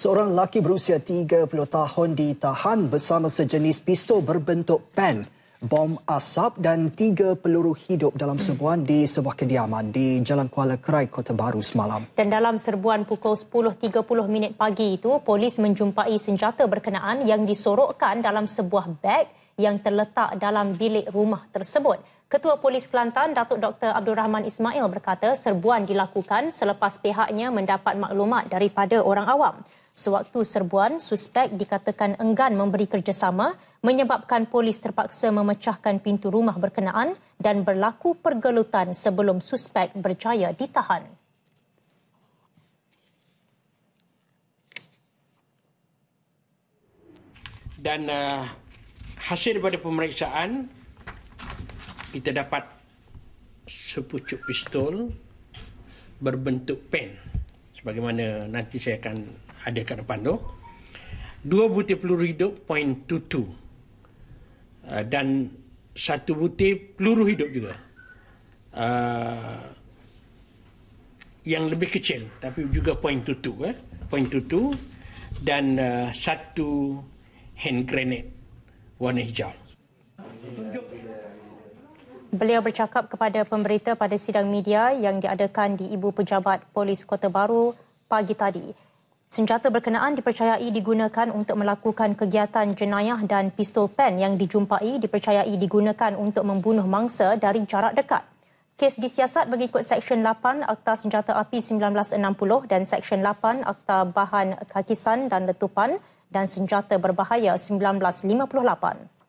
Seorang lelaki berusia 30 tahun ditahan bersama sejenis pistol berbentuk pen, bom asap dan tiga peluru hidup dalam serbuan di sebuah kediaman di Jalan Kuala Kerai, Kota Baru semalam. Dan dalam serbuan pukul 10.30 minit pagi itu, polis menjumpai senjata berkenaan yang disorokkan dalam sebuah beg yang terletak dalam bilik rumah tersebut. Ketua Polis Kelantan Datuk Dr Abdul Rahman Ismail berkata serbuan dilakukan selepas pihaknya mendapat maklumat daripada orang awam sewaktu serbuan suspek dikatakan enggan memberi kerjasama menyebabkan polis terpaksa memecahkan pintu rumah berkenaan dan berlaku pergelutan sebelum suspek berjaya ditahan. Dan uh, hasil daripada pemeriksaan kita dapat sepucuk pistol berbentuk pen sebagaimana nanti saya akan ada kat depan tu. Dua butir peluru hidup point two uh, dan satu butir peluru hidup juga. Uh, yang lebih kecil tapi juga point two 0.22 eh. two dan uh, satu hand grenade warna hijau. Yeah beliau bercakap kepada pemberita pada sidang media yang diadakan di Ibu Pejabat Polis Kota Baru pagi tadi. Senjata berkenaan dipercayai digunakan untuk melakukan kegiatan jenayah dan pistol pen yang dijumpai dipercayai digunakan untuk membunuh mangsa dari jarak dekat. Kes disiasat mengikut Seksyen 8 Akta Senjata Api 1960 dan Seksyen 8 Akta Bahan Kakisan dan Letupan dan Senjata Berbahaya 1958.